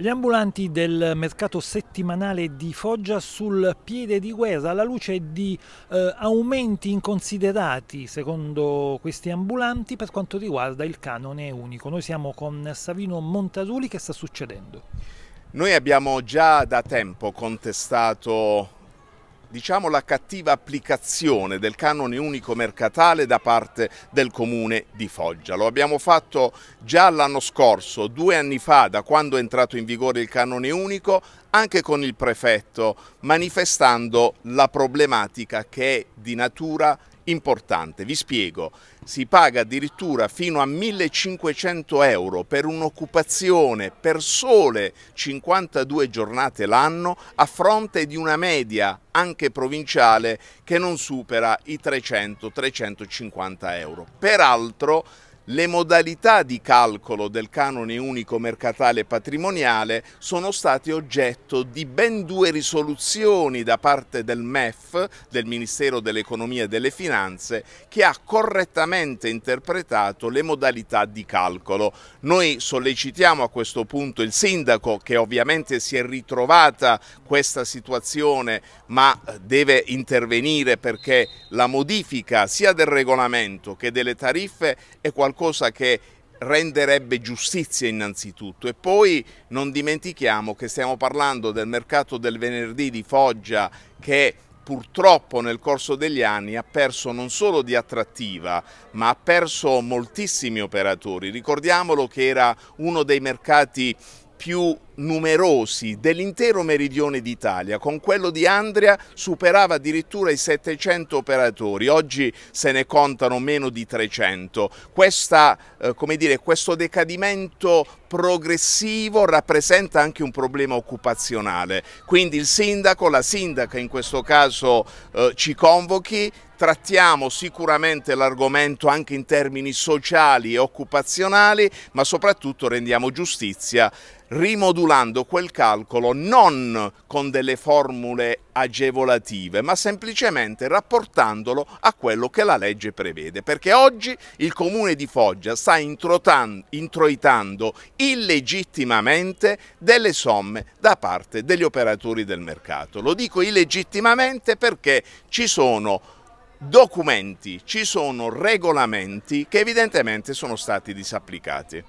Gli ambulanti del mercato settimanale di Foggia sul piede di guerra alla luce di eh, aumenti inconsiderati secondo questi ambulanti per quanto riguarda il canone unico. Noi siamo con Savino Montaruli, che sta succedendo? Noi abbiamo già da tempo contestato diciamo, la cattiva applicazione del canone unico mercatale da parte del comune di Foggia. Lo abbiamo fatto già l'anno scorso, due anni fa, da quando è entrato in vigore il canone unico, anche con il prefetto, manifestando la problematica che è di natura importante. Vi spiego, si paga addirittura fino a 1500 euro per un'occupazione per sole 52 giornate l'anno a fronte di una media anche provinciale che non supera i 300-350 euro. Peraltro le modalità di calcolo del canone unico mercatale patrimoniale sono state oggetto di ben due risoluzioni da parte del MEF, del Ministero dell'Economia e delle Finanze, che ha correttamente interpretato le modalità di calcolo. Noi sollecitiamo a questo punto il sindaco, che ovviamente si è ritrovata questa situazione, ma eh, deve intervenire perché la modifica sia del regolamento che delle tariffe è qualcosa qualcosa che renderebbe giustizia innanzitutto e poi non dimentichiamo che stiamo parlando del mercato del venerdì di Foggia che purtroppo nel corso degli anni ha perso non solo di attrattiva ma ha perso moltissimi operatori. Ricordiamolo che era uno dei mercati più numerosi dell'intero meridione d'Italia, con quello di Andria superava addirittura i 700 operatori, oggi se ne contano meno di 300. Questa, eh, dire, questo decadimento progressivo rappresenta anche un problema occupazionale, quindi il sindaco, la sindaca in questo caso eh, ci convochi, trattiamo sicuramente l'argomento anche in termini sociali e occupazionali, ma soprattutto rendiamo giustizia rimodulando formulando quel calcolo non con delle formule agevolative, ma semplicemente rapportandolo a quello che la legge prevede, perché oggi il comune di Foggia sta introitando illegittimamente delle somme da parte degli operatori del mercato. Lo dico illegittimamente perché ci sono documenti, ci sono regolamenti che evidentemente sono stati disapplicati.